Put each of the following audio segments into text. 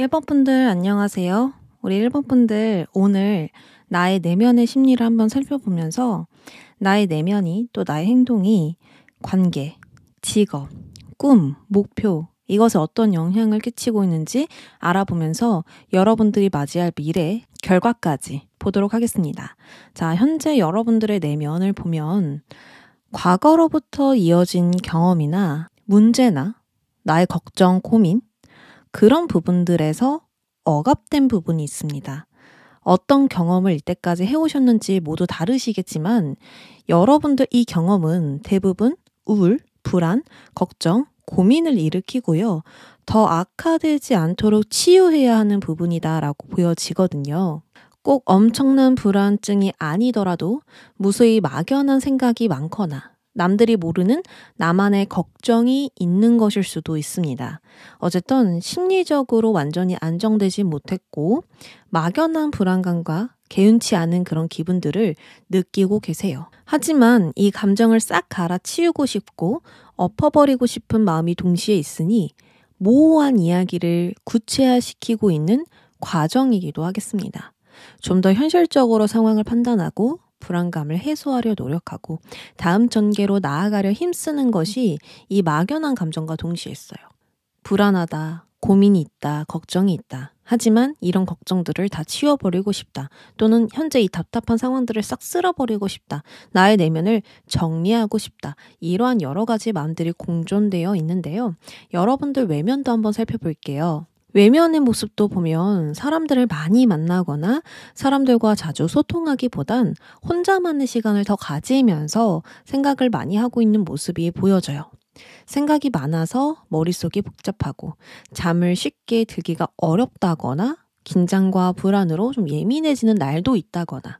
1번 분들 안녕하세요. 우리 1번 분들 오늘 나의 내면의 심리를 한번 살펴보면서 나의 내면이 또 나의 행동이 관계, 직업, 꿈, 목표, 이것에 어떤 영향을 끼치고 있는지 알아보면서 여러분들이 맞이할 미래 결과까지 보도록 하겠습니다. 자, 현재 여러분들의 내면을 보면 과거로부터 이어진 경험이나 문제나 나의 걱정, 고민, 그런 부분들에서 억압된 부분이 있습니다. 어떤 경험을 이때까지 해오셨는지 모두 다르시겠지만 여러분들 이 경험은 대부분 우울, 불안, 걱정, 고민을 일으키고요. 더 악화되지 않도록 치유해야 하는 부분이다라고 보여지거든요. 꼭 엄청난 불안증이 아니더라도 무수히 막연한 생각이 많거나 남들이 모르는 나만의 걱정이 있는 것일 수도 있습니다. 어쨌든 심리적으로 완전히 안정되지 못했고 막연한 불안감과 개운치 않은 그런 기분들을 느끼고 계세요. 하지만 이 감정을 싹 갈아치우고 싶고 엎어버리고 싶은 마음이 동시에 있으니 모호한 이야기를 구체화시키고 있는 과정이기도 하겠습니다. 좀 더 현실적으로 상황을 판단하고 불안감을 해소하려 노력하고 다음 전개로 나아가려 힘쓰는 것이 이 막연한 감정과 동시에 있어요. 불안하다, 고민이 있다, 걱정이 있다. 하지만 이런 걱정들을 다 치워버리고 싶다. 또는 현재 이 답답한 상황들을 싹 쓸어버리고 싶다. 나의 내면을 정리하고 싶다. 이러한 여러 가지 마음들이 공존되어 있는데요. 여러분들 외면도 한번 살펴볼게요. 외면의 모습도 보면 사람들을 많이 만나거나 사람들과 자주 소통하기보단 혼자만의 시간을 더 가지면서 생각을 많이 하고 있는 모습이 보여져요. 생각이 많아서 머릿속이 복잡하고 잠을 쉽게 들기가 어렵다거나 긴장과 불안으로 좀 예민해지는 날도 있다거나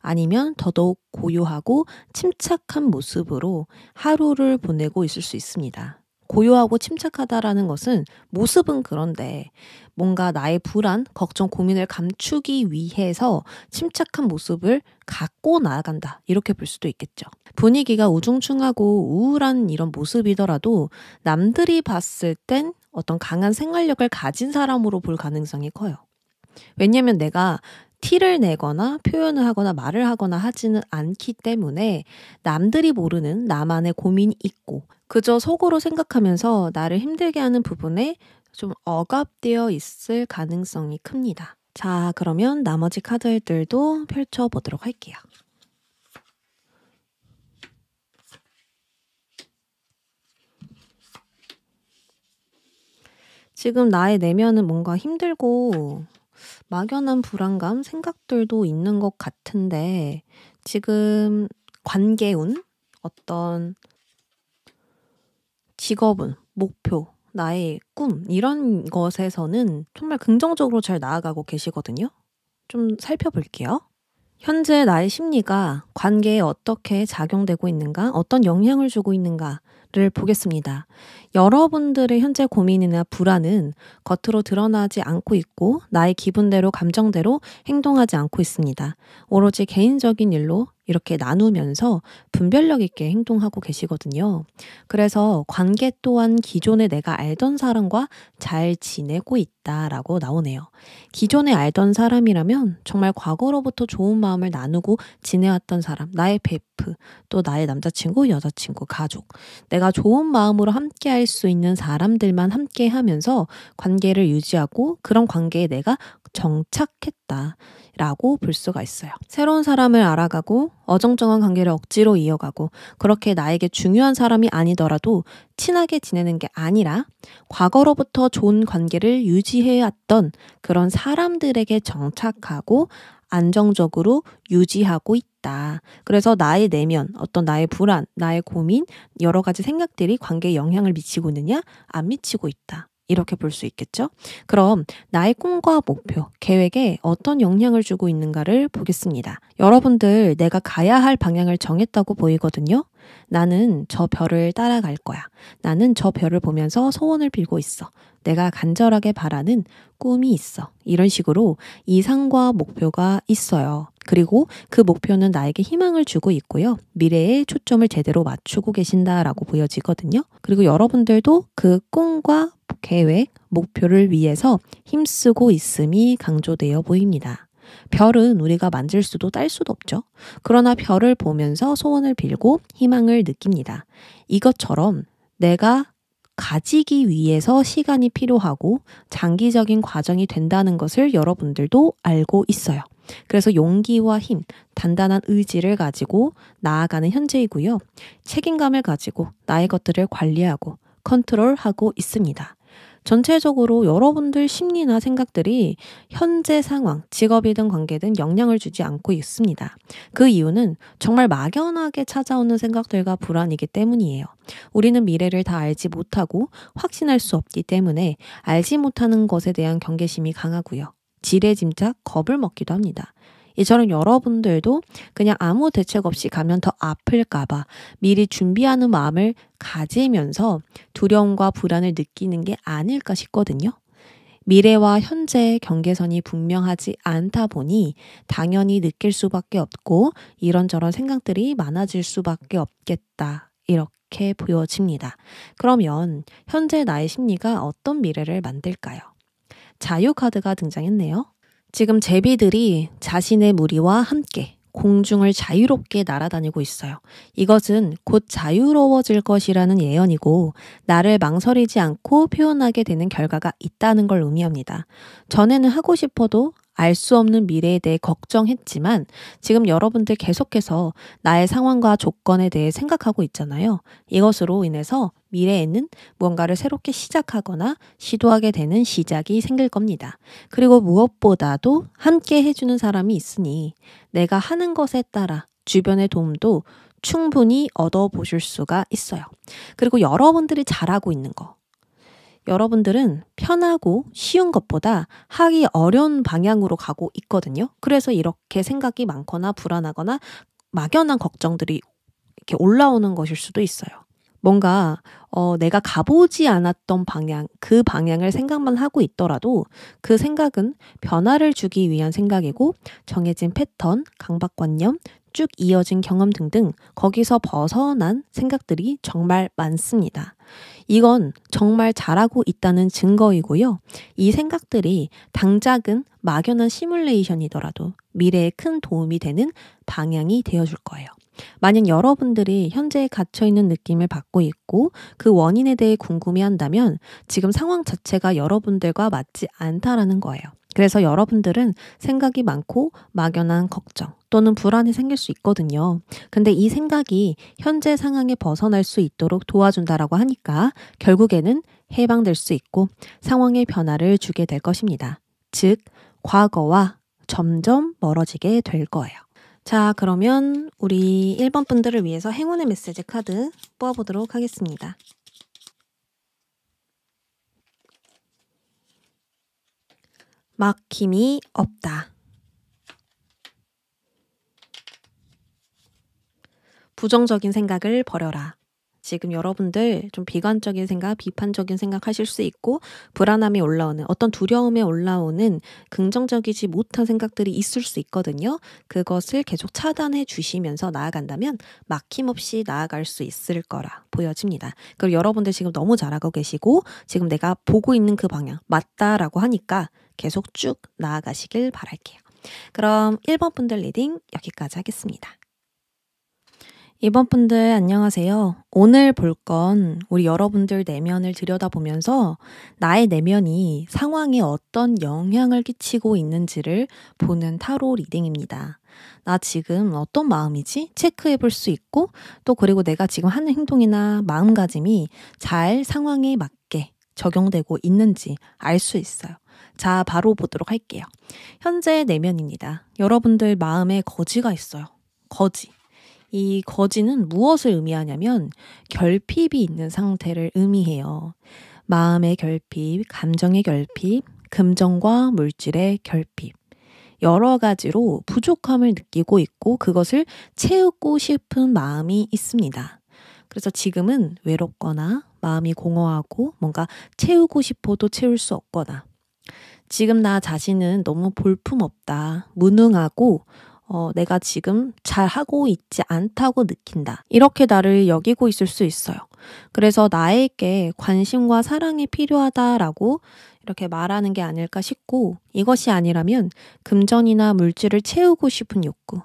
아니면 더더욱 고요하고 침착한 모습으로 하루를 보내고 있을 수 있습니다. 고요하고 침착하다라는 것은 모습은 그런데 뭔가 나의 불안, 걱정, 고민을 감추기 위해서 침착한 모습을 갖고 나아간다. 이렇게 볼 수도 있겠죠. 분위기가 우중충하고 우울한 이런 모습이더라도 남들이 봤을 땐 어떤 강한 생활력을 가진 사람으로 볼 가능성이 커요. 왜냐면 내가 티를 내거나 표현을 하거나 말을 하거나 하지는 않기 때문에 남들이 모르는 나만의 고민이 있고 그저 속으로 생각하면서 나를 힘들게 하는 부분에 좀 억압되어 있을 가능성이 큽니다. 자, 그러면 나머지 카드들도 펼쳐보도록 할게요. 지금 나의 내면은 뭔가 힘들고 막연한 불안감, 생각들도 있는 것 같은데 지금 관계운 어떤 직업은 목표 나의 꿈 이런 것에서는 정말 긍정적으로 잘 나아가고 계시거든요. 좀 살펴볼게요. 현재 나의 심리가 관계에 어떻게 작용되고 있는가, 어떤 영향을 주고 있는가, 를 보겠습니다. 여러분들의 현재 고민이나 불안은 겉으로 드러나지 않고 있고 나의 기분대로 감정대로 행동하지 않고 있습니다. 오로지 개인적인 일로 이렇게 나누면서 분별력 있게 행동하고 계시거든요. 그래서 관계 또한 기존에 내가 알던 사람과 잘 지내고 있다라고 나오네요. 기존에 알던 사람이라면 정말 과거로부터 좋은 마음을 나누고 지내왔던 사람, 나의 베프, 또 나의 남자친구, 여자친구, 가족, 내가 좋은 마음으로 함께 할 수 있는 사람들만 함께 하면서 관계를 유지하고 그런 관계에 내가 정착했다. 라고 볼 수가 있어요. 새로운 사람을 알아가고 어정쩡한 관계를 억지로 이어가고 그렇게 나에게 중요한 사람이 아니더라도 친하게 지내는 게 아니라 과거로부터 좋은 관계를 유지해왔던 그런 사람들에게 정착하고 안정적으로 유지하고 있다. 그래서 나의 내면, 어떤 나의 불안, 나의 고민, 여러 가지 생각들이 관계에 영향을 미치고 있느냐? 안 미치고 있다. 이렇게 볼 수 있겠죠? 그럼 나의 꿈과 목표, 계획에 어떤 영향을 주고 있는가를 보겠습니다. 여러분들 내가 가야 할 방향을 정했다고 보이거든요? 나는 저 별을 따라갈 거야. 나는 저 별을 보면서 소원을 빌고 있어. 내가 간절하게 바라는 꿈이 있어. 이런 식으로 이상과 목표가 있어요. 그리고 그 목표는 나에게 희망을 주고 있고요. 미래에 초점을 제대로 맞추고 계신다라고 보여지거든요. 그리고 여러분들도 그 꿈과 계획, 목표를 위해서 힘쓰고 있음이 강조되어 보입니다. 별은 우리가 만질 수도 딸 수도 없죠. 그러나 별을 보면서 소원을 빌고 희망을 느낍니다. 이것처럼 내가 가지기 위해서 시간이 필요하고 장기적인 과정이 된다는 것을 여러분들도 알고 있어요. 그래서 용기와 힘, 단단한 의지를 가지고 나아가는 현재이고요. 책임감을 가지고 나의 것들을 관리하고 컨트롤하고 있습니다. 전체적으로 여러분들 심리나 생각들이 현재 상황, 직업이든 관계든 영향을 주지 않고 있습니다. 그 이유는 정말 막연하게 찾아오는 생각들과 불안이기 때문이에요. 우리는 미래를 다 알지 못하고 확신할 수 없기 때문에 알지 못하는 것에 대한 경계심이 강하고요. 지레짐작 겁을 먹기도 합니다. 이처럼 여러분들도 그냥 아무 대책 없이 가면 더 아플까봐 미리 준비하는 마음을 가지면서 두려움과 불안을 느끼는 게 아닐까 싶거든요. 미래와 현재의 경계선이 분명하지 않다 보니 당연히 느낄 수밖에 없고 이런저런 생각들이 많아질 수밖에 없겠다. 이렇게 보여집니다. 그러면 현재 나의 심리가 어떤 미래를 만들까요? 자유카드가 등장했네요. 지금 제비들이 자신의 무리와 함께 공중을 자유롭게 날아다니고 있어요. 이것은 곧 자유로워질 것이라는 예언이고 나를 망설이지 않고 표현하게 되는 결과가 있다는 걸 의미합니다. 전에는 하고 싶어도 알수 없는 미래에 대해 걱정했지만 지금 여러분들 계속해서 나의 상황과 조건에 대해 생각하고 있잖아요. 이것으로 인해서 미래에는 무언가를 새롭게 시작하거나 시도하게 되는 시작이 생길 겁니다. 그리고 무엇보다도 함께 해주는 사람이 있으니 내가 하는 것에 따라 주변의 도움도 충분히 얻어보실 수가 있어요. 그리고 여러분들이 잘하고 있는 거, 여러분들은 편하고 쉬운 것보다 하기 어려운 방향으로 가고 있거든요. 그래서 이렇게 생각이 많거나 불안하거나 막연한 걱정들이 이렇게 올라오는 것일 수도 있어요. 뭔가 어, 내가 가보지 않았던 방향, 그 방향을 생각만 하고 있더라도 그 생각은 변화를 주기 위한 생각이고 정해진 패턴, 강박관념, 쭉 이어진 경험 등등 거기서 벗어난 생각들이 정말 많습니다. 이건 정말 잘하고 있다는 증거이고요. 이 생각들이 당작은 막연한 시뮬레이션이더라도 미래에 큰 도움이 되는 방향이 되어줄 거예요. 만약 여러분들이 현재에 갇혀있는 느낌을 받고 있고 그 원인에 대해 궁금해 한다면 지금 상황 자체가 여러분들과 맞지 않다라는 거예요. 그래서 여러분들은 생각이 많고 막연한 걱정 또는 불안이 생길 수 있거든요. 근데 이 생각이 현재 상황에 벗어날 수 있도록 도와준다라고 하니까 결국에는 해방될 수 있고 상황의 변화를 주게 될 것입니다. 즉, 과거와 점점 멀어지게 될 거예요. 자, 그러면 우리 1번 분들을 위해서 행운의 메시지 카드 뽑아보도록 하겠습니다. 막힘이 없다. 부정적인 생각을 버려라. 지금 여러분들 좀 비관적인 생각, 비판적인 생각 하실 수 있고 불안함이 올라오는 어떤 두려움에 올라오는 긍정적이지 못한 생각들이 있을 수 있거든요. 그것을 계속 차단해 주시면서 나아간다면 막힘없이 나아갈 수 있을 거라 보여집니다. 그리고 여러분들 지금 너무 잘하고 계시고 지금 내가 보고 있는 그 방향 맞다라고 하니까 계속 쭉 나아가시길 바랄게요. 그럼 1번 분들 리딩 여기까지 하겠습니다. 2번 분들 안녕하세요. 오늘 볼 건 우리 여러분들 내면을 들여다보면서 나의 내면이 상황에 어떤 영향을 끼치고 있는지를 보는 타로 리딩입니다. 나 지금 어떤 마음이지? 체크해 볼 수 있고 또 그리고 내가 지금 하는 행동이나 마음가짐이 잘 상황에 맞게 적용되고 있는지 알 수 있어요. 자, 바로 보도록 할게요. 현재 내면입니다. 여러분들 마음에 거지가 있어요. 거지. 이 거지는 무엇을 의미하냐면 결핍이 있는 상태를 의미해요. 마음의 결핍, 감정의 결핍, 금전과 물질의 결핍. 여러 가지로 부족함을 느끼고 있고 그것을 채우고 싶은 마음이 있습니다. 그래서 지금은 외롭거나 마음이 공허하고 뭔가 채우고 싶어도 채울 수 없거나 지금 나 자신은 너무 볼품없다, 무능하고 어, 내가 지금 잘 하고 있지 않다고 느낀다. 이렇게 나를 여기고 있을 수 있어요. 그래서 나에게 관심과 사랑이 필요하다라고 이렇게 말하는 게 아닐까 싶고 이것이 아니라면 금전이나 물질을 채우고 싶은 욕구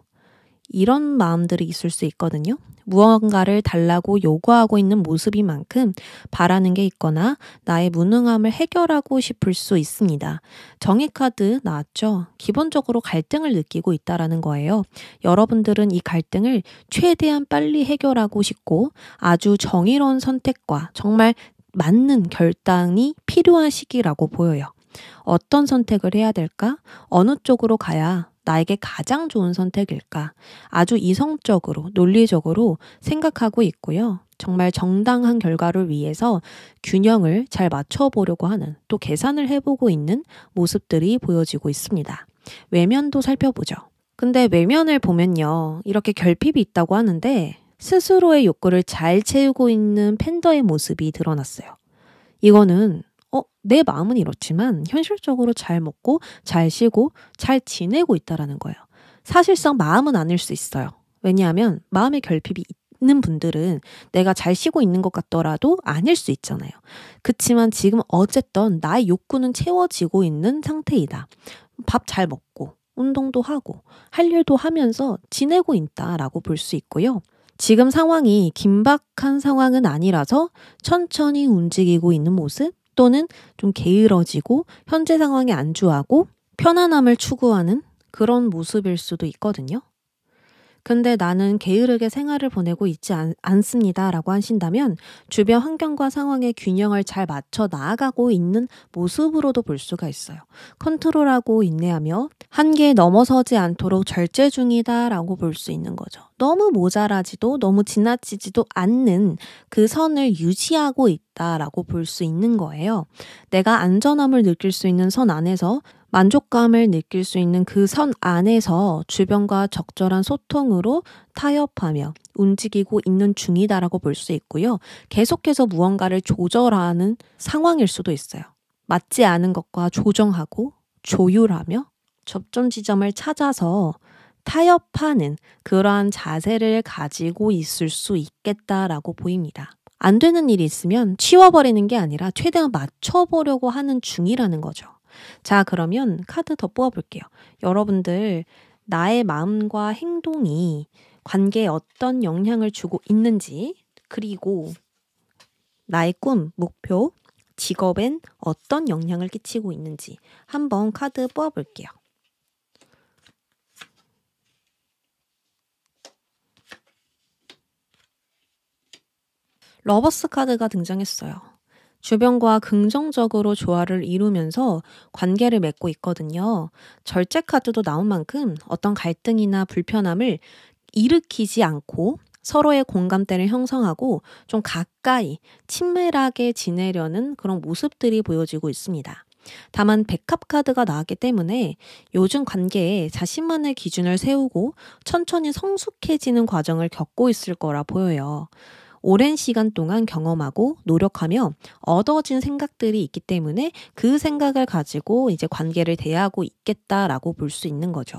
이런 마음들이 있을 수 있거든요. 무언가를 달라고 요구하고 있는 모습인 만큼 바라는 게 있거나 나의 무능함을 해결하고 싶을 수 있습니다. 정의 카드 나왔죠. 기본적으로 갈등을 느끼고 있다라는 거예요. 여러분들은 이 갈등을 최대한 빨리 해결하고 싶고 아주 정의로운 선택과 정말 맞는 결단이 필요한 시기라고 보여요. 어떤 선택을 해야 될까? 어느 쪽으로 가야 나에게 가장 좋은 선택일까? 아주 이성적으로, 논리적으로 생각하고 있고요. 정말 정당한 결과를 위해서 균형을 잘 맞춰보려고 하는 또 계산을 해보고 있는 모습들이 보여지고 있습니다. 외면도 살펴보죠. 근데 외면을 보면요. 이렇게 결핍이 있다고 하는데 스스로의 욕구를 잘 채우고 있는 팬더의 모습이 드러났어요. 이거는 어, 내 마음은 이렇지만 현실적으로 잘 먹고 잘 쉬고 잘 지내고 있다라는 거예요. 사실상 마음은 아닐 수 있어요. 왜냐하면 마음의 결핍이 있는 분들은 내가 잘 쉬고 있는 것 같더라도 아닐 수 있잖아요. 그치만 지금 어쨌든 나의 욕구는 채워지고 있는 상태이다. 밥 잘 먹고 운동도 하고 할 일도 하면서 지내고 있다라고 볼 수 있고요. 지금 상황이 긴박한 상황은 아니라서 천천히 움직이고 있는 모습, 또는 좀 게으러지고 현재 상황에 안주하고 편안함을 추구하는 그런 모습일 수도 있거든요. 근데 나는 게으르게 생활을 보내고 있지 않, 않습니다. 라고 하신다면 주변 환경과 상황의 균형을 잘 맞춰 나아가고 있는 모습으로도 볼 수가 있어요. 컨트롤하고 인내하며 한계에 넘어서지 않도록 절제 중이다. 라고 볼 수 있는 거죠. 너무 모자라지도 너무 지나치지도 않는 그 선을 유지하고 있다라고 볼 수 있는 거예요. 내가 안전함을 느낄 수 있는 선 안에서 만족감을 느낄 수 있는 그 선 안에서 주변과 적절한 소통으로 타협하며 움직이고 있는 중이다라고 볼 수 있고요. 계속해서 무언가를 조절하는 상황일 수도 있어요. 맞지 않은 것과 조정하고 조율하며 접점 지점을 찾아서 타협하는 그러한 자세를 가지고 있을 수 있겠다라고 보입니다. 안 되는 일이 있으면 치워버리는 게 아니라 최대한 맞춰보려고 하는 중이라는 거죠. 자, 그러면 카드 더 뽑아볼게요. 여러분들, 나의 마음과 행동이 관계에 어떤 영향을 주고 있는지, 그리고 나의 꿈, 목표, 직업엔 어떤 영향을 끼치고 있는지 한번 카드 뽑아볼게요. 러버스 카드가 등장했어요. 주변과 긍정적으로 조화를 이루면서 관계를 맺고 있거든요. 절제 카드도 나온 만큼 어떤 갈등이나 불편함을 일으키지 않고 서로의 공감대를 형성하고 좀 가까이 친밀하게 지내려는 그런 모습들이 보여지고 있습니다. 다만 백합 카드가 나왔기 때문에 요즘 관계에 자신만의 기준을 세우고 천천히 성숙해지는 과정을 겪고 있을 거라 보여요. 오랜 시간 동안 경험하고 노력하며 얻어진 생각들이 있기 때문에 그 생각을 가지고 이제 관계를 대하고 있겠다라고 볼 수 있는 거죠.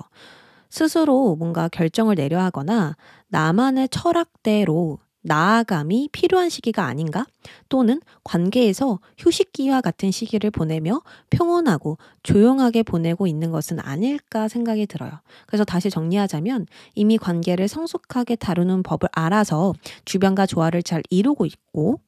스스로 뭔가 결정을 내려 하거나 나만의 철학대로 나아감이 필요한 시기가 아닌가? 또는 관계에서 휴식기와 같은 시기를 보내며 평온하고 조용하게 보내고 있는 것은 아닐까 생각이 들어요. 그래서 다시 정리하자면 이미 관계를 성숙하게 다루는 법을 알아서 주변과 조화를 잘 이루고 있고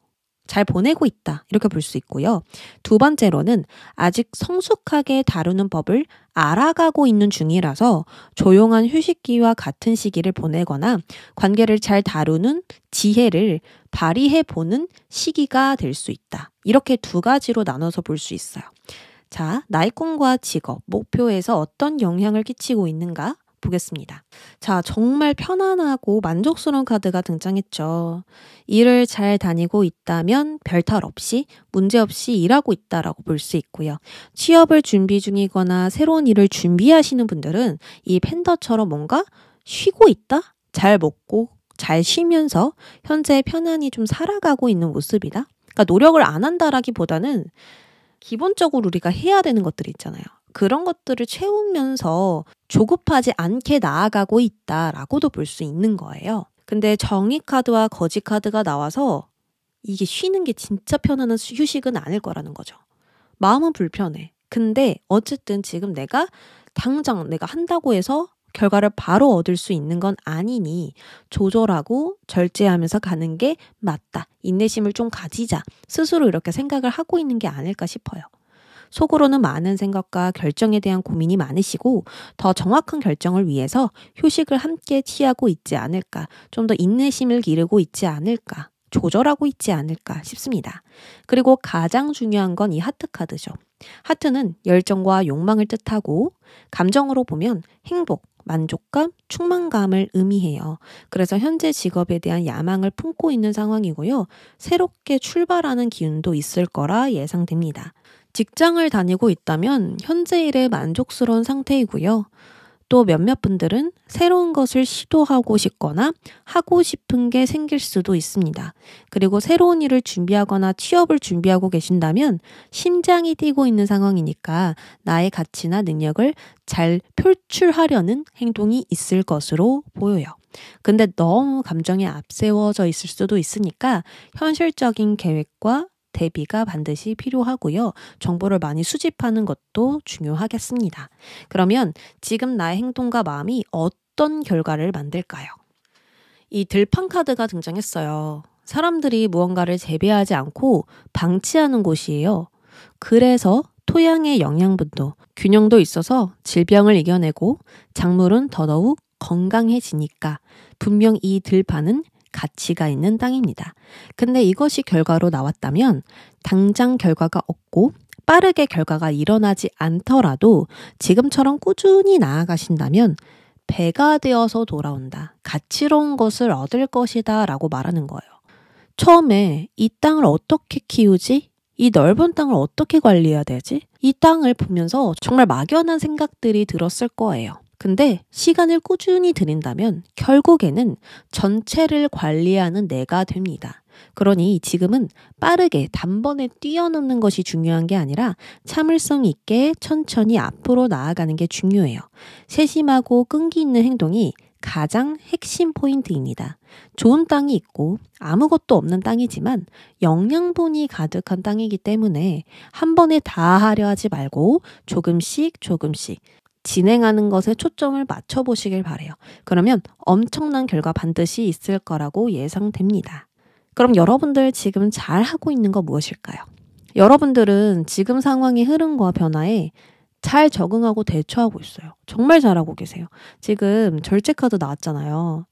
잘 보내고 있다. 이렇게 볼 수 있고요. 두 번째로는 아직 성숙하게 다루는 법을 알아가고 있는 중이라서 조용한 휴식기와 같은 시기를 보내거나 관계를 잘 다루는 지혜를 발휘해 보는 시기가 될 수 있다. 이렇게 두 가지로 나눠서 볼 수 있어요. 자, 나이 꿈과 직업, 목표에서 어떤 영향을 끼치고 있는가? 보겠습니다. 자, 정말 편안하고 만족스러운 카드가 등장했죠. 일을 잘 다니고 있다면 별탈 없이 문제 없이 일하고 있다라고 볼 수 있고요. 취업을 준비 중이거나 새로운 일을 준비하시는 분들은 이 팬더처럼 뭔가 쉬고 있다? 잘 먹고 잘 쉬면서 현재 편안히 좀 살아가고 있는 모습이다. 그러니까 노력을 안 한다라기보다는 기본적으로 우리가 해야 되는 것들이 있잖아요. 그런 것들을 채우면서 조급하지 않게 나아가고 있다라고도 볼 수 있는 거예요. 근데 정의 카드와 거지 카드가 나와서 이게 쉬는 게 진짜 편안한 휴식은 아닐 거라는 거죠. 마음은 불편해. 근데 어쨌든 지금 내가 당장 내가 한다고 해서 결과를 바로 얻을 수 있는 건 아니니 조절하고 절제하면서 가는 게 맞다. 인내심을 좀 가지자. 스스로 이렇게 생각을 하고 있는 게 아닐까 싶어요. 속으로는 많은 생각과 결정에 대한 고민이 많으시고 더 정확한 결정을 위해서 휴식을 함께 취하고 있지 않을까, 좀 더 인내심을 기르고 있지 않을까, 조절하고 있지 않을까 싶습니다. 그리고 가장 중요한 건 이 하트카드죠. 하트는 열정과 욕망을 뜻하고 감정으로 보면 행복, 만족감, 충만감을 의미해요. 그래서 현재 직업에 대한 야망을 품고 있는 상황이고요. 새롭게 출발하는 기운도 있을 거라 예상됩니다. 직장을 다니고 있다면 현재 일에 만족스러운 상태이고요. 또 몇몇 분들은 새로운 것을 시도하고 싶거나 하고 싶은 게 생길 수도 있습니다. 그리고 새로운 일을 준비하거나 취업을 준비하고 계신다면 심장이 뛰고 있는 상황이니까 나의 가치나 능력을 잘 표출하려는 행동이 있을 것으로 보여요. 근데 너무 감정에 앞세워져 있을 수도 있으니까 현실적인 계획과 대비가 반드시 필요하고요. 정보를 많이 수집하는 것도 중요하겠습니다. 그러면 지금 나의 행동과 마음이 어떤 결과를 만들까요? 이 들판 카드가 등장했어요. 사람들이 무언가를 재배하지 않고 방치하는 곳이에요. 그래서 토양의 영양분도 균형도 있어서 질병을 이겨내고 작물은 더더욱 건강해지니까 분명 이 들판은 가치가 있는 땅입니다. 근데 이것이 결과로 나왔다면 당장 결과가 없고 빠르게 결과가 일어나지 않더라도 지금처럼 꾸준히 나아가신다면 배가 되어서 돌아온다. 가치로운 것을 얻을 것이다. 라고 말하는 거예요. 처음에 이 땅을 어떻게 키우지? 이 넓은 땅을 어떻게 관리해야 되지? 이 땅을 보면서 정말 막연한 생각들이 들었을 거예요. 근데 시간을 꾸준히 드린다면 결국에는 전체를 관리하는 내가 됩니다. 그러니 지금은 빠르게 단번에 뛰어넘는 것이 중요한 게 아니라 참을성 있게 천천히 앞으로 나아가는 게 중요해요. 세심하고 끈기 있는 행동이 가장 핵심 포인트입니다. 좋은 땅이 있고 아무것도 없는 땅이지만 영양분이 가득한 땅이기 때문에 한 번에 다 하려 하지 말고 조금씩 조금씩 진행하는 것에 초점을 맞춰보시길 바래요. 그러면 엄청난 결과 반드시 있을 거라고 예상됩니다. 그럼 여러분들 지금 잘 하고 있는 거 무엇일까요? 여러분들은 지금 상황의 흐름과 변화에 잘 적응하고 대처하고 있어요. 정말 잘하고 계세요. 지금 절제카드 나왔잖아요.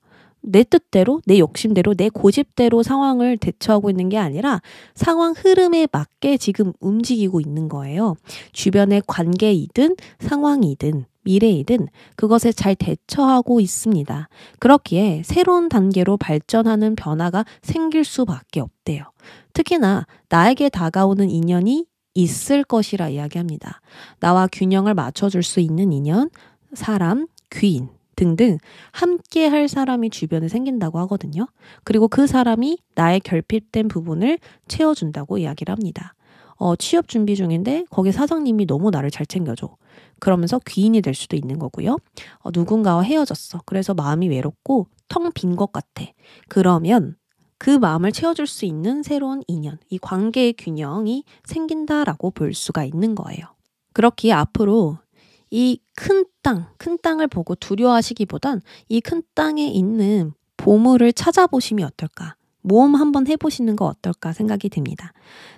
내 뜻대로, 내 욕심대로, 내 고집대로 상황을 대처하고 있는 게 아니라 상황 흐름에 맞게 지금 움직이고 있는 거예요. 주변의 관계이든 상황이든 미래이든 그것에 잘 대처하고 있습니다. 그렇기에 새로운 단계로 발전하는 변화가 생길 수밖에 없대요. 특히나 나에게 다가오는 인연이 있을 것이라 이야기합니다. 나와 균형을 맞춰줄 수 있는 인연, 사람, 귀인. 등등 함께 할 사람이 주변에 생긴다고 하거든요. 그리고 그 사람이 나의 결핍된 부분을 채워준다고 이야기를 합니다. 어, 취업 준비 중인데 거기 사장님이 너무 나를 잘 챙겨줘. 그러면서 귀인이 될 수도 있는 거고요. 어, 누군가와 헤어졌어. 그래서 마음이 외롭고 텅 빈 것 같아. 그러면 그 마음을 채워줄 수 있는 새로운 인연, 이 관계의 균형이 생긴다라고 볼 수가 있는 거예요. 그렇기에 앞으로 이큰 땅, 큰 땅을 보고 두려워하시기보단 이 큰 땅에 있는 보물을 찾아보시면 어떨까? 모험 한번 해보시는 거 어떨까 생각이 듭니다.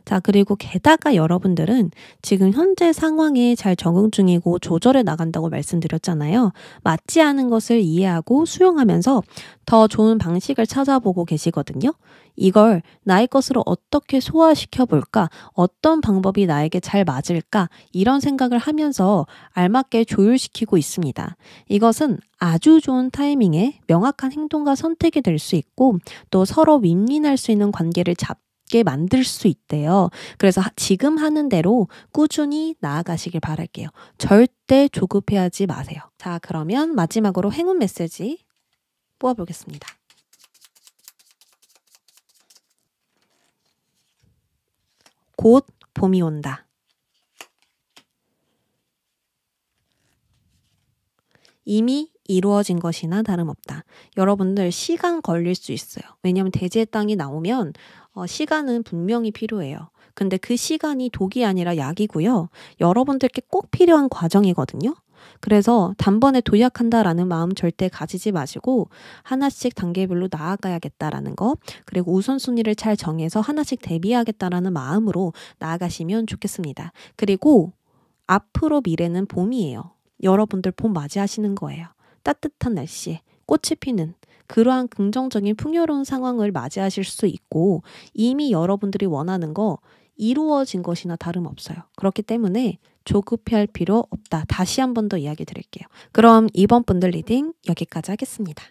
자, 그리고 게다가 여러분들은 지금 현재 상황에 잘 적응 중이고 조절해 나간다고 말씀드렸잖아요. 맞지 않은 것을 이해하고 수용하면서 더 좋은 방식을 찾아보고 계시거든요. 이걸 나의 것으로 어떻게 소화시켜 볼까? 어떤 방법이 나에게 잘 맞을까? 이런 생각을 하면서 알맞게 조율시키고 있습니다. 이것은 아주 좋은 타이밍에 명확한 행동과 선택이 될 수 있고 또 서로 윈윈할 수 있는 관계를 잡게 만들 수 있대요. 그래서 지금 하는 대로 꾸준히 나아가시길 바랄게요. 절대 조급해하지 마세요. 자, 그러면 마지막으로 행운 메시지 뽑아보겠습니다. 곧 봄이 온다. 이미 이루어진 것이나 다름없다. 여러분들 시간 걸릴 수 있어요. 왜냐하면 대지의 땅이 나오면 어, 시간은 분명히 필요해요. 근데 그 시간이 독이 아니라 약이고요. 여러분들께 꼭 필요한 과정이거든요. 그래서 단번에 도약한다라는 마음 절대 가지지 마시고 하나씩 단계별로 나아가야겠다라는 거 그리고 우선순위를 잘 정해서 하나씩 대비하겠다라는 마음으로 나아가시면 좋겠습니다. 그리고 앞으로 미래는 봄이에요. 여러분들 봄 맞이하시는 거예요. 따뜻한 날씨에 꽃이 피는 그러한 긍정적인 풍요로운 상황을 맞이하실 수 있고 이미 여러분들이 원하는 거 이루어진 것이나 다름없어요. 그렇기 때문에 조급해할 필요 없다. 다시 한 번 더 이야기 드릴게요. 그럼 2번 분들 리딩 여기까지 하겠습니다.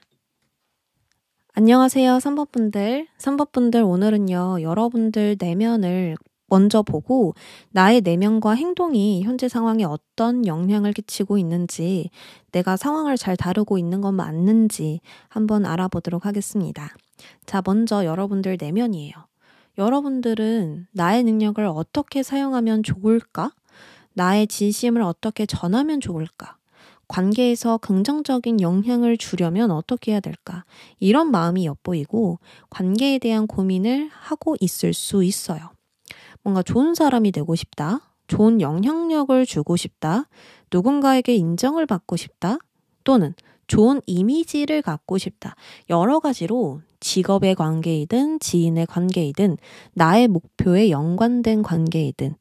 안녕하세요. 3번 분들. 3번 분들 오늘은요. 여러분들 내면을 먼저 보고 나의 내면과 행동이 현재 상황에 어떤 영향을 끼치고 있는지 내가 상황을 잘 다루고 있는 건 맞는지 한번 알아보도록 하겠습니다. 자, 먼저 여러분들 내면이에요. 여러분들은 나의 능력을 어떻게 사용하면 좋을까? 나의 진심을 어떻게 전하면 좋을까? 관계에서 긍정적인 영향을 주려면 어떻게 해야 될까? 이런 마음이 엿보이고 관계에 대한 고민을 하고 있을 수 있어요. 뭔가 좋은 사람이 되고 싶다. 좋은 영향력을 주고 싶다. 누군가에게 인정을 받고 싶다. 또는 좋은 이미지를 갖고 싶다. 여러 가지로 직업의 관계이든 지인의 관계이든 나의 목표에 연관된 관계이든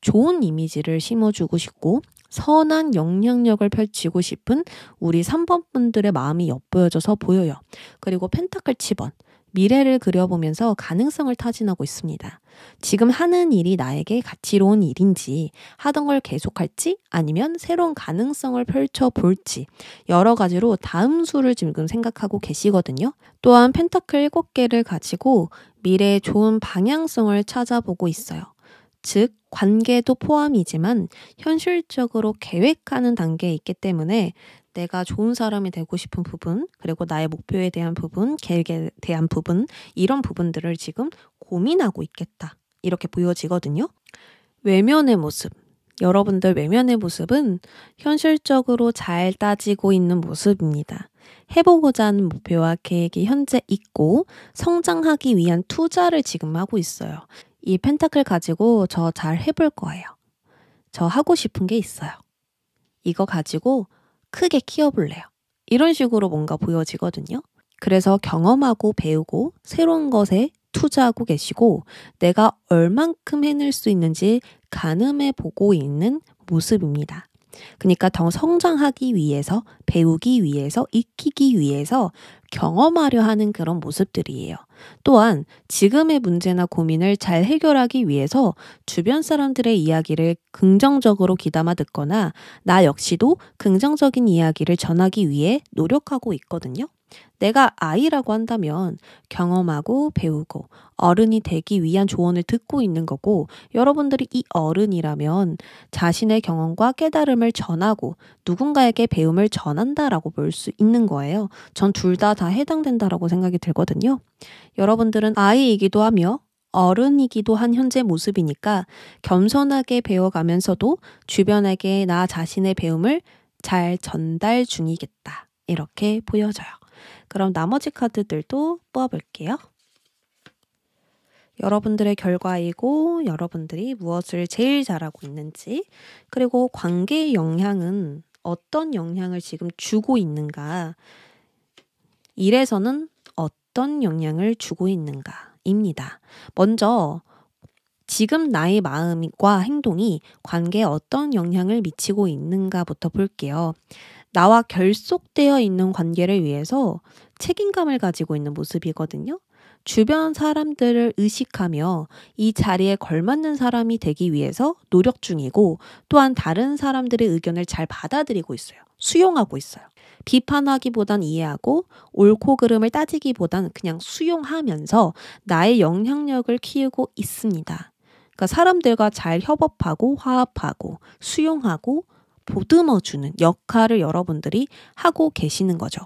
좋은 이미지를 심어주고 싶고 선한 영향력을 펼치고 싶은 우리 3번 분들의 마음이 엿보여져서 보여요. 그리고 펜타클 7번. 미래를 그려보면서 가능성을 타진하고 있습니다. 지금 하는 일이 나에게 가치로운 일인지, 하던 걸 계속할지, 아니면 새로운 가능성을 펼쳐볼지, 여러 가지로 다음 수를 지금 생각하고 계시거든요. 또한 펜타클 7개를 가지고 미래의 좋은 방향성을 찾아보고 있어요. 즉, 관계도 포함이지만 현실적으로 계획하는 단계에 있기 때문에 내가 좋은 사람이 되고 싶은 부분, 그리고 나의 목표에 대한 부분, 계획에 대한 부분, 이런 부분들을 지금 고민하고 있겠다. 이렇게 보여지거든요. 외면의 모습. 여러분들 외면의 모습은 현실적으로 잘 따지고 있는 모습입니다. 해보고자 하는 목표와 계획이 현재 있고 성장하기 위한 투자를 지금 하고 있어요. 이 펜타클 가지고 저 잘 해볼 거예요. 저 하고 싶은 게 있어요. 이거 가지고 크게 키워볼래요. 이런 식으로 뭔가 보여지거든요. 그래서 경험하고 배우고 새로운 것에 투자하고 계시고 내가 얼만큼 해낼 수 있는지 가늠해 보고 있는 모습입니다. 그러니까 더 성장하기 위해서, 배우기 위해서, 익히기 위해서 경험하려 하는 그런 모습들이에요. 또한 지금의 문제나 고민을 잘 해결하기 위해서 주변 사람들의 이야기를 긍정적으로 귀담아 듣거나 나 역시도 긍정적인 이야기를 전하기 위해 노력하고 있거든요. 내가 아이라고 한다면 경험하고 배우고 어른이 되기 위한 조언을 듣고 있는 거고 여러분들이 이 어른이라면 자신의 경험과 깨달음을 전하고 누군가에게 배움을 전한다라고 볼 수 있는 거예요. 전 둘 다다 다 해당된다라고 생각이 들거든요. 여러분들은 아이이기도 하며 어른이기도 한 현재 모습이니까 겸손하게 배워가면서도 주변에게 나 자신의 배움을 잘 전달 중이겠다. 이렇게 보여져요. 그럼 나머지 카드들도 뽑아볼게요. 여러분들의 결과이고 여러분들이 무엇을 제일 잘하고 있는지 그리고 관계의 영향은 어떤 영향을 지금 주고 있는가 일에서는 어떤 영향을 주고 있는가입니다. 먼저 지금 나의 마음과 행동이 관계에 어떤 영향을 미치고 있는가부터 볼게요. 나와 결속되어 있는 관계를 위해서 책임감을 가지고 있는 모습이거든요. 주변 사람들을 의식하며 이 자리에 걸맞는 사람이 되기 위해서 노력 중이고 또한 다른 사람들의 의견을 잘 받아들이고 있어요. 수용하고 있어요. 비판하기보단 이해하고 옳고 그름을 따지기보단 그냥 수용하면서 나의 영향력을 키우고 있습니다. 그러니까 사람들과 잘 협업하고 화합하고 수용하고 보듬어주는 역할을 여러분들이 하고 계시는 거죠.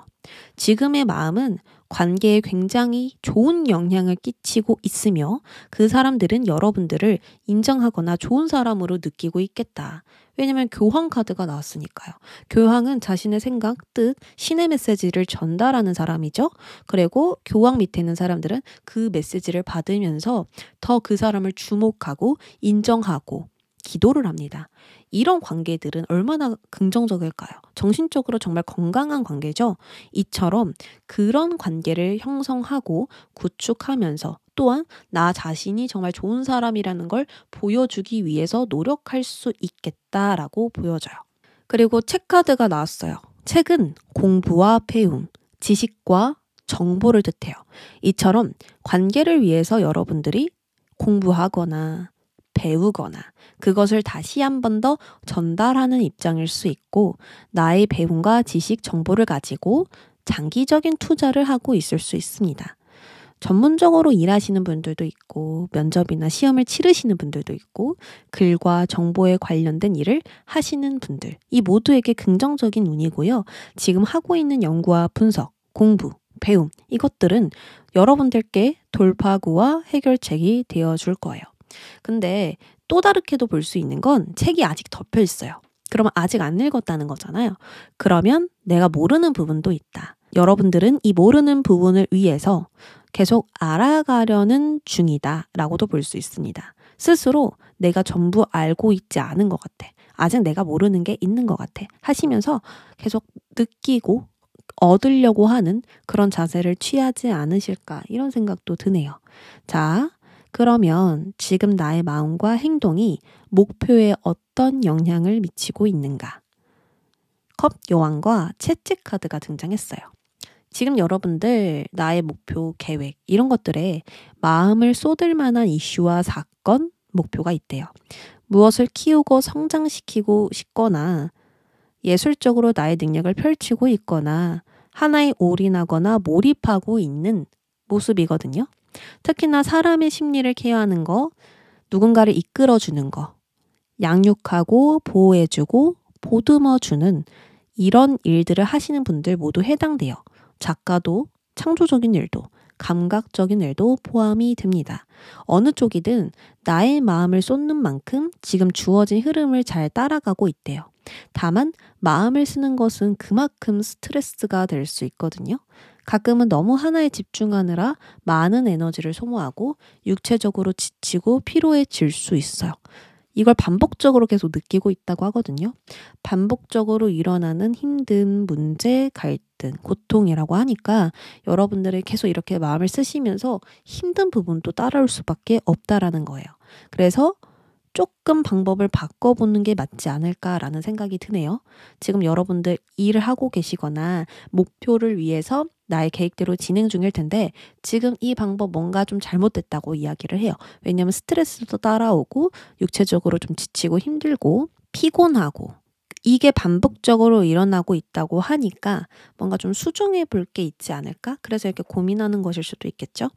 지금의 마음은 관계에 굉장히 좋은 영향을 끼치고 있으며 그 사람들은 여러분들을 인정하거나 좋은 사람으로 느끼고 있겠다. 왜냐면 교황 카드가 나왔으니까요. 교황은 자신의 생각, 뜻, 신의 메시지를 전달하는 사람이죠. 그리고 교황 밑에 있는 사람들은 그 메시지를 받으면서 더 그 사람을 주목하고 인정하고 기도를 합니다. 이런 관계들은 얼마나 긍정적일까요? 정신적으로 정말 건강한 관계죠? 이처럼 그런 관계를 형성하고 구축하면서 또한 나 자신이 정말 좋은 사람이라는 걸 보여주기 위해서 노력할 수 있겠다라고 보여져요. 그리고 책카드가 나왔어요. 책은 공부와 배움, 지식과 정보를 뜻해요. 이처럼 관계를 위해서 여러분들이 공부하거나 배우거나 그것을 다시 한 번 더 전달하는 입장일 수 있고 나의 배움과 지식 정보를 가지고 장기적인 투자를 하고 있을 수 있습니다. 전문적으로 일하시는 분들도 있고 면접이나 시험을 치르시는 분들도 있고 글과 정보에 관련된 일을 하시는 분들 이 모두에게 긍정적인 운이고요. 지금 하고 있는 연구와 분석, 공부, 배움 이것들은 여러분들께 돌파구와 해결책이 되어 줄 거예요. 근데 또 다르게도 볼 수 있는 건 책이 아직 덮여 있어요. 그러면 아직 안 읽었다는 거잖아요. 그러면 내가 모르는 부분도 있다. 여러분들은 이 모르는 부분을 위해서 계속 알아가려는 중이다 라고도 볼 수 있습니다. 스스로 내가 전부 알고 있지 않은 것 같아. 아직 내가 모르는 게 있는 것 같아. 하시면서 계속 느끼고 얻으려고 하는 그런 자세를 취하지 않으실까 이런 생각도 드네요. 자, 그러면 지금 나의 마음과 행동이 목표에 어떤 영향을 미치고 있는가? 컵 여왕과 채찍 카드가 등장했어요. 지금 여러분들 나의 목표, 계획 이런 것들에 마음을 쏟을 만한 이슈와 사건, 목표가 있대요. 무엇을 키우고 성장시키고 싶거나 예술적으로 나의 능력을 펼치고 있거나 하나의 올인하거나 몰입하고 있는 모습이거든요. 특히나 사람의 심리를 케어하는 거, 누군가를 이끌어주는 거, 양육하고 보호해주고 보듬어주는 이런 일들을 하시는 분들 모두 해당돼요. 작가도 창조적인 일도 감각적인 일도 포함이 됩니다. 어느 쪽이든 나의 마음을 쏟는 만큼 지금 주어진 흐름을 잘 따라가고 있대요. 다만 마음을 쓰는 것은 그만큼 스트레스가 될 수 있거든요. 가끔은 너무 하나에 집중하느라 많은 에너지를 소모하고 육체적으로 지치고 피로해질 수 있어요. 이걸 반복적으로 계속 느끼고 있다고 하거든요. 반복적으로 일어나는 힘든 문제, 갈등, 고통이라고 하니까 여러분들이 계속 이렇게 마음을 쓰시면서 힘든 부분도 따라올 수밖에 없다라는 거예요. 그래서 조금 방법을 바꿔보는 게 맞지 않을까라는 생각이 드네요. 지금 여러분들 일을 하고 계시거나 목표를 위해서 나의 계획대로 진행 중일 텐데 지금 이 방법 뭔가 좀 잘못됐다고 이야기를 해요. 왜냐하면 스트레스도 따라오고 육체적으로 좀 지치고 힘들고 피곤하고 이게 반복적으로 일어나고 있다고 하니까 뭔가 좀 수정해 볼 게 있지 않을까? 그래서 이렇게 고민하는 것일 수도 있겠죠.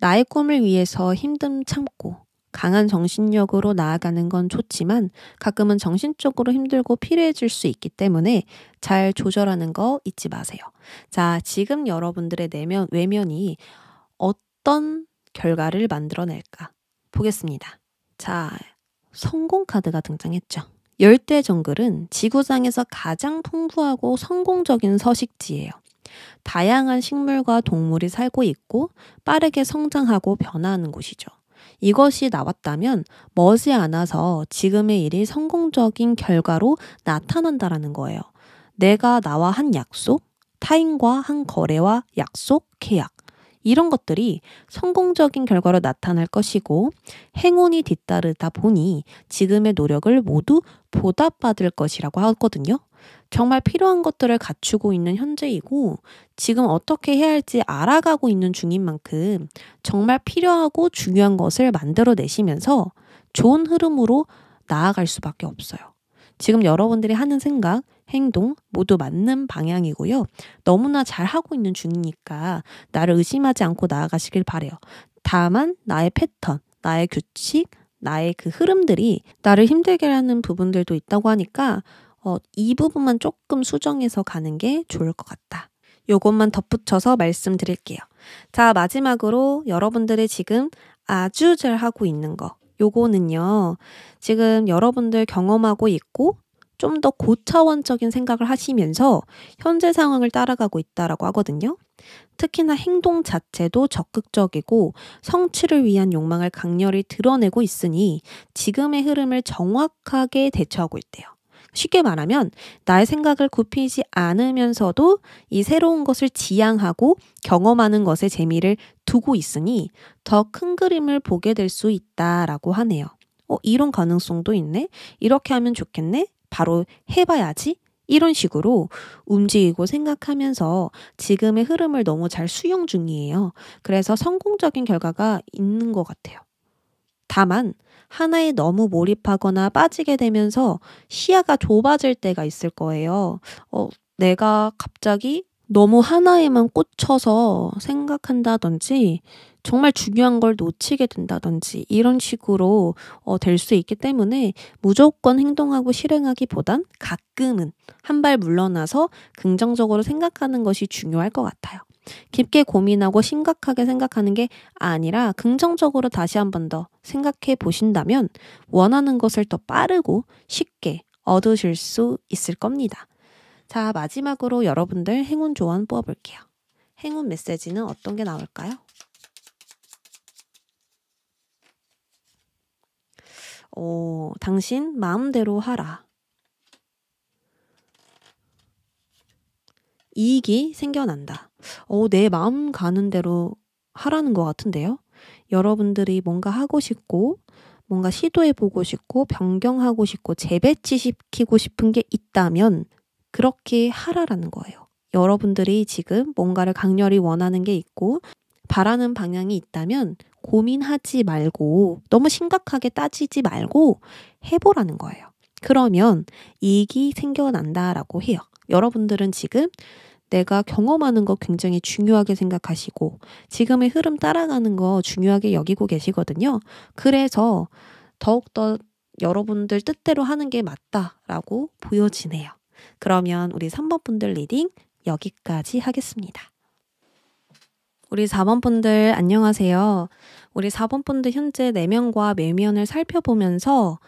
나의 꿈을 위해서 힘듦 참고 강한 정신력으로 나아가는 건 좋지만 가끔은 정신적으로 힘들고 피로해질 수 있기 때문에 잘 조절하는 거 잊지 마세요. 자, 지금 여러분들의 내면, 외면이 어떤 결과를 만들어낼까 보겠습니다. 자, 성공 카드가 등장했죠. 열대 정글은 지구상에서 가장 풍부하고 성공적인 서식지예요. 다양한 식물과 동물이 살고 있고 빠르게 성장하고 변화하는 곳이죠. 이것이 나왔다면 머지않아서 지금의 일이 성공적인 결과로 나타난다라는 거예요. 내가 나와 한 약속, 타인과 한 거래와 약속, 계약. 이런 것들이 성공적인 결과로 나타날 것이고 행운이 뒤따르다 보니 지금의 노력을 모두 보답받을 것이라고 하거든요. 정말 필요한 것들을 갖추고 있는 현재이고 지금 어떻게 해야 할지 알아가고 있는 중인 만큼 정말 필요하고 중요한 것을 만들어내시면서 좋은 흐름으로 나아갈 수밖에 없어요. 지금 여러분들이 하는 생각, 행동 모두 맞는 방향이고요. 너무나 잘 하고 있는 중이니까 나를 의심하지 않고 나아가시길 바래요. 다만 나의 패턴, 나의 규칙, 나의 그 흐름들이 나를 힘들게 하는 부분들도 있다고 하니까 어, 이 부분만 조금 수정해서 가는 게 좋을 것 같다. 요것만 덧붙여서 말씀드릴게요. 자, 마지막으로 여러분들이 지금 아주 잘 하고 있는 거. 요거는요, 지금 여러분들 경험하고 있고, 좀 더 고차원적인 생각을 하시면서 현재 상황을 따라가고 있다라고 하거든요. 특히나 행동 자체도 적극적이고 성취를 위한 욕망을 강렬히 드러내고 있으니 지금의 흐름을 정확하게 대처하고 있대요. 쉽게 말하면 나의 생각을 굽히지 않으면서도 이 새로운 것을 지향하고 경험하는 것에 재미를 두고 있으니 더 큰 그림을 보게 될 수 있다라고 하네요. 어, 이런 가능성도 있네? 이렇게 하면 좋겠네? 바로 해봐야지? 이런 식으로 움직이고 생각하면서 지금의 흐름을 너무 잘 수용 중이에요. 그래서 성공적인 결과가 있는 것 같아요. 다만, 하나에 너무 몰입하거나 빠지게 되면서 시야가 좁아질 때가 있을 거예요. 어, 내가 갑자기 너무 하나에만 꽂혀서 생각한다든지 정말 중요한 걸 놓치게 된다든지 이런 식으로 어, 될 수 있기 때문에 무조건 행동하고 실행하기보단 가끔은 한 발 물러나서 긍정적으로 생각하는 것이 중요할 것 같아요. 깊게 고민하고 심각하게 생각하는 게 아니라 긍정적으로 다시 한 번 더 생각해 보신다면 원하는 것을 더 빠르고 쉽게 얻으실 수 있을 겁니다. 자, 마지막으로 여러분들 행운 조언 뽑아볼게요. 행운 메시지는 어떤 게 나올까요? 어, 당신 마음대로 하라. 이익이 생겨난다. 어, 내 마음 가는 대로 하라는 것 같은데요. 여러분들이 뭔가 하고 싶고, 뭔가 시도해보고 싶고, 변경하고 싶고, 재배치시키고 싶은 게 있다면, 그렇게 하라라는 거예요. 여러분들이 지금 뭔가를 강렬히 원하는 게 있고, 바라는 방향이 있다면, 고민하지 말고, 너무 심각하게 따지지 말고, 해보라는 거예요. 그러면 이익이 생겨난다라고 해요. 여러분들은 지금 내가 경험하는 거 굉장히 중요하게 생각하시고 지금의 흐름 따라가는 거 중요하게 여기고 계시거든요. 그래서 더욱더 여러분들 뜻대로 하는 게 맞다라고 보여지네요. 그러면 우리 3번 분들 리딩 여기까지 하겠습니다. 우리 4번 분들 안녕하세요. 우리 4번 분들 현재 내면과 외면을 살펴보면서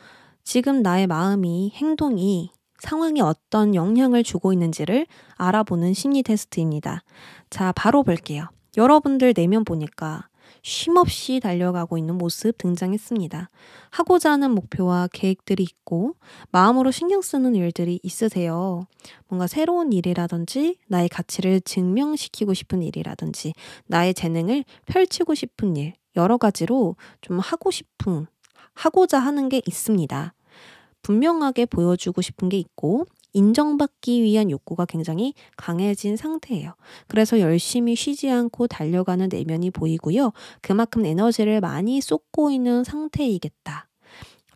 지금 나의 마음이 행동이 상황에 어떤 영향을 주고 있는지를 알아보는 심리 테스트입니다. 자, 바로 볼게요. 여러분들 내면 보니까 쉼없이 달려가고 있는 모습 등장했습니다. 하고자 하는 목표와 계획들이 있고 마음으로 신경 쓰는 일들이 있으세요. 뭔가 새로운 일이라든지 나의 가치를 증명시키고 싶은 일이라든지 나의 재능을 펼치고 싶은 일 여러 가지로 좀 하고 싶은 하고자 하는 게 있습니다. 분명하게 보여주고 싶은 게 있고 인정받기 위한 욕구가 굉장히 강해진 상태예요. 그래서 열심히 쉬지 않고 달려가는 내면이 보이고요. 그만큼 에너지를 많이 쏟고 있는 상태이겠다.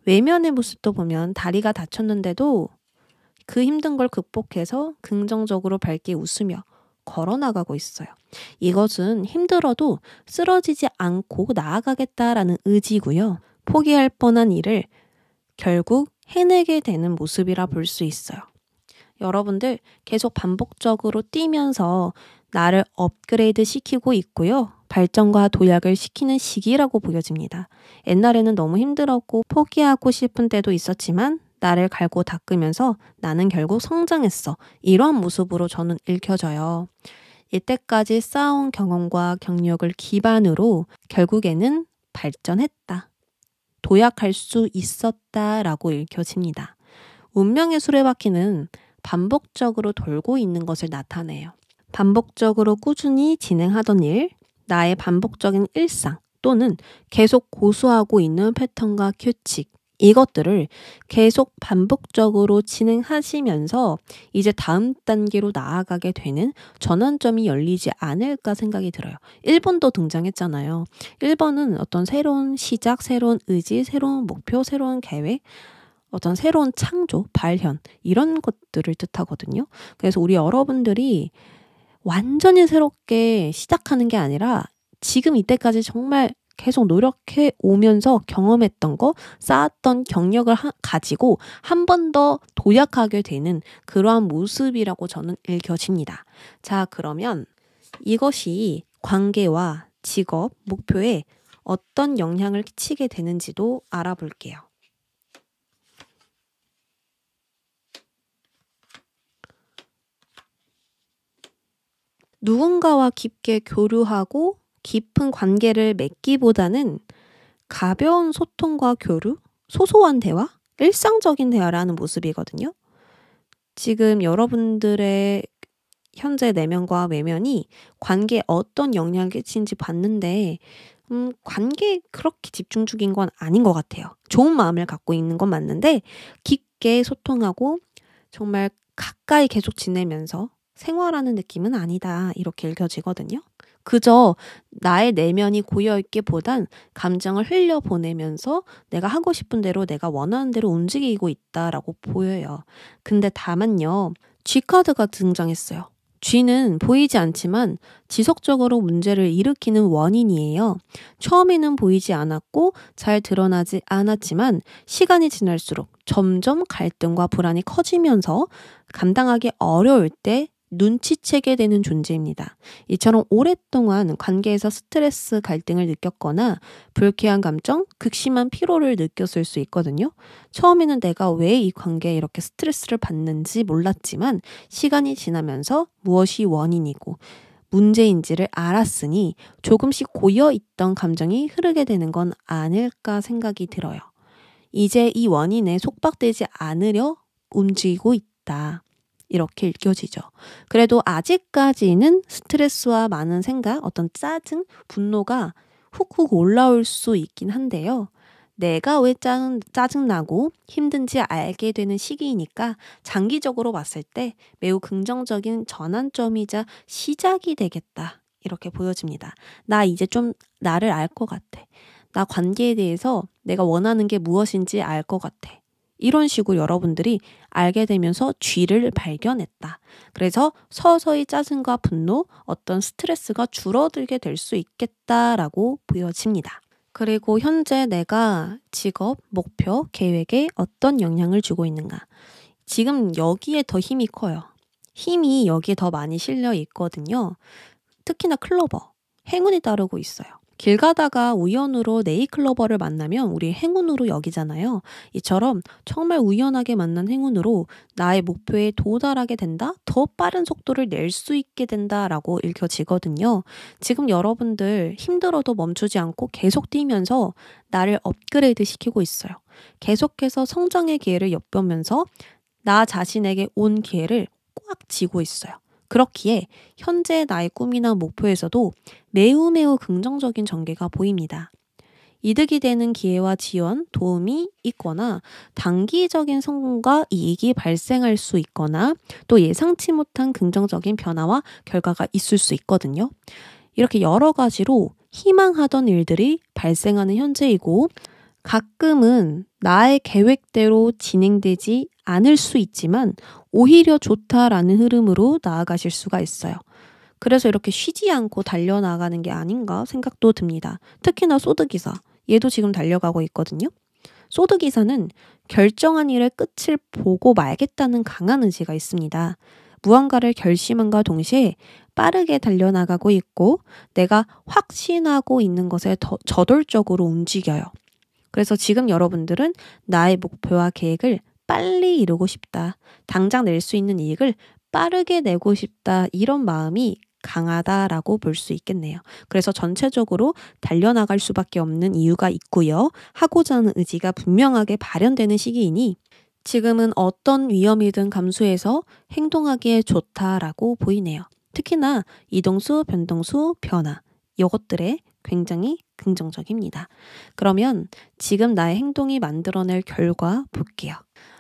외면의 모습도 보면 다리가 다쳤는데도 그 힘든 걸 극복해서 긍정적으로 밝게 웃으며 걸어나가고 있어요. 이것은 힘들어도 쓰러지지 않고 나아가겠다라는 의지고요. 포기할 뻔한 일을 결국 해내게 되는 모습이라 볼 수 있어요. 여러분들 계속 반복적으로 뛰면서 나를 업그레이드 시키고 있고요. 발전과 도약을 시키는 시기라고 보여집니다. 옛날에는 너무 힘들었고 포기하고 싶은 때도 있었지만 나를 갈고 닦으면서 나는 결국 성장했어. 이러한 모습으로 저는 읽혀져요. 이때까지 쌓아온 경험과 경력을 기반으로 결국에는 발전했다. 도약할 수 있었다라고 읽혀집니다. 운명의 수레바퀴는 반복적으로 돌고 있는 것을 나타내요. 반복적으로 꾸준히 진행하던 일, 나의 반복적인 일상 또는 계속 고수하고 있는 패턴과 규칙, 이것들을 계속 반복적으로 진행하시면서 이제 다음 단계로 나아가게 되는 전환점이 열리지 않을까 생각이 들어요. 1번도 등장했잖아요. 1번은 어떤 새로운 시작, 새로운 의지, 새로운 목표, 새로운 계획, 어떤 새로운 창조, 발현, 이런 것들을 뜻하거든요. 그래서 우리 여러분들이 완전히 새롭게 시작하는 게 아니라 지금 이때까지 정말 계속 노력해 오면서 경험했던 거, 쌓았던 경력을 하, 가지고 한 번 더 도약하게 되는 그러한 모습이라고 저는 읽혀집니다. 자, 그러면 이것이 관계와 직업, 목표에 어떤 영향을 끼치게 되는지도 알아볼게요. 누군가와 깊게 교류하고 깊은 관계를 맺기보다는 가벼운 소통과 교류, 소소한 대화, 일상적인 대화라는 모습이거든요. 지금 여러분들의 현재 내면과 외면이 관계에 어떤 영향을 끼친지 봤는데, 음, 관계에 그렇게 집중 중인 건 아닌 것 같아요. 좋은 마음을 갖고 있는 건 맞는데, 깊게 소통하고 정말 가까이 계속 지내면서 생활하는 느낌은 아니다. 이렇게 읽혀지거든요. 그저 나의 내면이 고여있기보단 감정을 흘려보내면서 내가 하고 싶은 대로 내가 원하는 대로 움직이고 있다라고 보여요. 근데 다만요, G카드가 등장했어요. 쥐는 보이지 않지만 지속적으로 문제를 일으키는 원인이에요. 처음에는 보이지 않았고 잘 드러나지 않았지만 시간이 지날수록 점점 갈등과 불안이 커지면서 감당하기 어려울 때 눈치채게 되는 존재입니다. 이처럼 오랫동안 관계에서 스트레스 갈등을 느꼈거나 불쾌한 감정, 극심한 피로를 느꼈을 수 있거든요. 처음에는 내가 왜 이 관계에 이렇게 스트레스를 받는지 몰랐지만 시간이 지나면서 무엇이 원인이고 문제인지를 알았으니 조금씩 고여 있던 감정이 흐르게 되는 건 아닐까 생각이 들어요. 이제 이 원인에 속박되지 않으려 움직이고 있다. 이렇게 읽혀지죠. 그래도 아직까지는 스트레스와 많은 생각, 어떤 짜증, 분노가 훅훅 올라올 수 있긴 한데요. 내가 왜 짜증, 짜증나고 힘든지 알게 되는 시기이니까 장기적으로 봤을 때 매우 긍정적인 전환점이자 시작이 되겠다. 이렇게 보여집니다. 나 이제 좀 나를 알 것 같아. 나 관계에 대해서 내가 원하는 게 무엇인지 알 것 같아. 이런 식으로 여러분들이 알게 되면서 쥐를 발견했다. 그래서 서서히 짜증과 분노, 어떤 스트레스가 줄어들게 될 수 있겠다라고 보여집니다. 그리고 현재 내가 직업, 목표, 계획에 어떤 영향을 주고 있는가. 지금 여기에 더 힘이 커요. 힘이 여기에 더 많이 실려 있거든요. 특히나 클로버. 행운이 따르고 있어요. 길 가다가 우연으로 네이클로버를 만나면 우리 행운으로 여기잖아요. 이처럼 정말 우연하게 만난 행운으로 나의 목표에 도달하게 된다? 더 빠른 속도를 낼 수 있게 된다라고 읽혀지거든요. 지금 여러분들 힘들어도 멈추지 않고 계속 뛰면서 나를 업그레이드 시키고 있어요. 계속해서 성장의 기회를 엿보면서 나 자신에게 온 기회를 꽉 쥐고 있어요. 그렇기에 현재 나의 꿈이나 목표에서도 매우 매우 긍정적인 전개가 보입니다. 이득이 되는 기회와 지원, 도움이 있거나 단기적인 성공과 이익이 발생할 수 있거나 또 예상치 못한 긍정적인 변화와 결과가 있을 수 있거든요. 이렇게 여러 가지로 희망하던 일들이 발생하는 현재이고 가끔은 나의 계획대로 진행되지 않을 수 있지만 오히려 좋다라는 흐름으로 나아가실 수가 있어요. 그래서 이렇게 쉬지 않고 달려나가는 게 아닌가 생각도 듭니다. 특히나 소드기사. 얘도 지금 달려가고 있거든요. 소드기사는 결정한 일의 끝을 보고 말겠다는 강한 의지가 있습니다. 무언가를 결심함과 동시에 빠르게 달려나가고 있고 내가 확신하고 있는 것에 더 저돌적으로 움직여요. 그래서 지금 여러분들은 나의 목표와 계획을 빨리 이루고 싶다. 당장 낼 수 있는 이익을 빠르게 내고 싶다. 이런 마음이 강하다라고 볼 수 있겠네요. 그래서 전체적으로 달려나갈 수밖에 없는 이유가 있고요. 하고자 하는 의지가 분명하게 발현되는 시기이니 지금은 어떤 위험이든 감수해서 행동하기에 좋다라고 보이네요. 특히나 이동수, 변동수, 변화, 이것들의 굉장히 긍정적입니다. 그러면 지금 나의 행동이 만들어낼 결과 볼게요.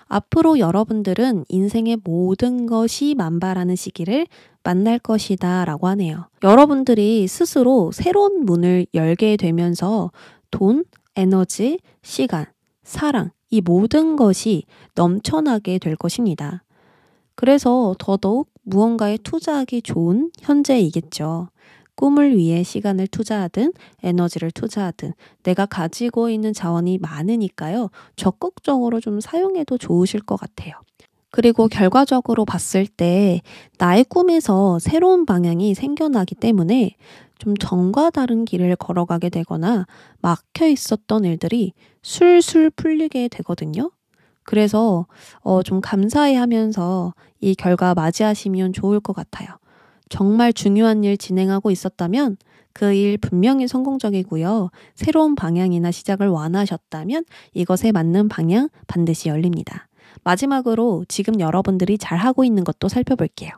앞으로 여러분들은 인생의 모든 것이 만발하는 시기를 만날 것이다 라고 하네요. 여러분들이 스스로 새로운 문을 열게 되면서 돈, 에너지, 시간, 사랑, 이 모든 것이 넘쳐나게 될 것입니다. 그래서 더더욱 무언가에 투자하기 좋은 현재이겠죠. 꿈을 위해 시간을 투자하든 에너지를 투자하든 내가 가지고 있는 자원이 많으니까요. 적극적으로 좀 사용해도 좋으실 것 같아요. 그리고 결과적으로 봤을 때 나의 꿈에서 새로운 방향이 생겨나기 때문에 좀 전과 다른 길을 걸어가게 되거나 막혀 있었던 일들이 술술 풀리게 되거든요. 그래서 어, 좀 감사해 하면서 이 결과 맞이하시면 좋을 것 같아요. 정말 중요한 일 진행하고 있었다면 그 일 분명히 성공적이고요. 새로운 방향이나 시작을 원하셨다면 이것에 맞는 방향 반드시 열립니다. 마지막으로 지금 여러분들이 잘 하고 있는 것도 살펴볼게요.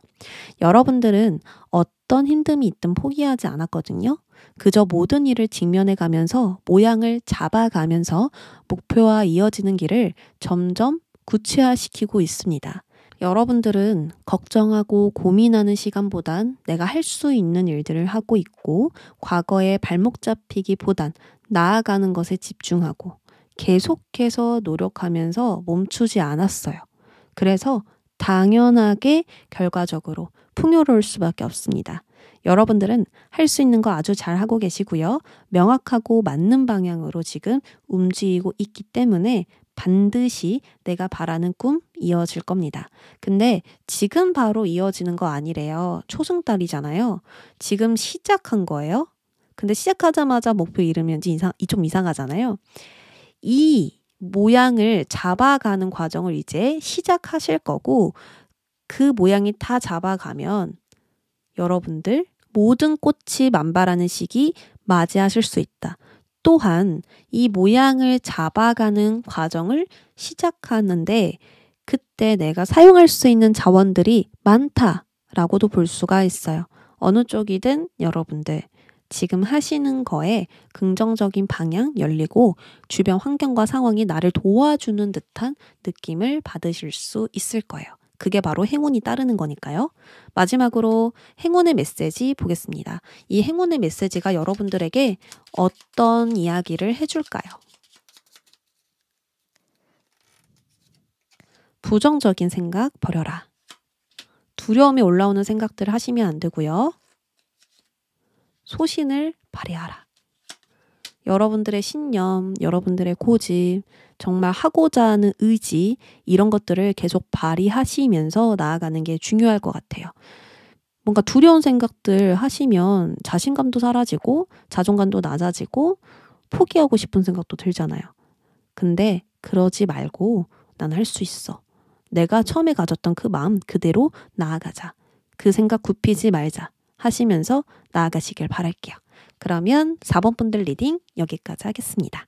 여러분들은 어떤 힘듦이 있든 포기하지 않았거든요. 그저 모든 일을 직면해 가면서 모양을 잡아가면서 목표와 이어지는 길을 점점 구체화시키고 있습니다. 여러분들은 걱정하고 고민하는 시간보단 내가 할 수 있는 일들을 하고 있고 과거에 발목 잡히기보단 나아가는 것에 집중하고 계속해서 노력하면서 멈추지 않았어요. 그래서 당연하게 결과적으로 풍요로울 수밖에 없습니다. 여러분들은 할 수 있는 거 아주 잘 하고 계시고요. 명확하고 맞는 방향으로 지금 움직이고 있기 때문에 반드시 내가 바라는 꿈 이어질 겁니다. 근데 지금 바로 이어지는 거 아니래요. 초승달이잖아요. 지금 시작한 거예요. 근데 시작하자마자 목표 이르면 이상, 좀 이상하잖아요. 이 모양을 잡아가는 과정을 이제 시작하실 거고 그 모양이 다 잡아가면 여러분들 모든 꽃이 만발하는 시기 맞이하실 수 있다. 또한 이 모양을 잡아가는 과정을 시작하는데 그때 내가 사용할 수 있는 자원들이 많다라고도 볼 수가 있어요. 어느 쪽이든 여러분들 지금 하시는 거에 긍정적인 방향 열리고 주변 환경과 상황이 나를 도와주는 듯한 느낌을 받으실 수 있을 거예요. 그게 바로 행운이 따르는 거니까요. 마지막으로 행운의 메시지 보겠습니다. 이 행운의 메시지가 여러분들에게 어떤 이야기를 해줄까요? 부정적인 생각 버려라. 두려움이 올라오는 생각들 하시면 안 되고요. 소신을 발휘하라. 여러분들의 신념, 여러분들의 고집, 정말 하고자 하는 의지, 이런 것들을 계속 발휘하시면서 나아가는 게 중요할 것 같아요. 뭔가 두려운 생각들 하시면 자신감도 사라지고 자존감도 낮아지고 포기하고 싶은 생각도 들잖아요. 근데 그러지 말고 난 할 수 있어. 내가 처음에 가졌던 그 마음 그대로 나아가자. 그 생각 굽히지 말자. 하시면서 나아가시길 바랄게요. 그러면 4번 분들 리딩 여기까지 하겠습니다.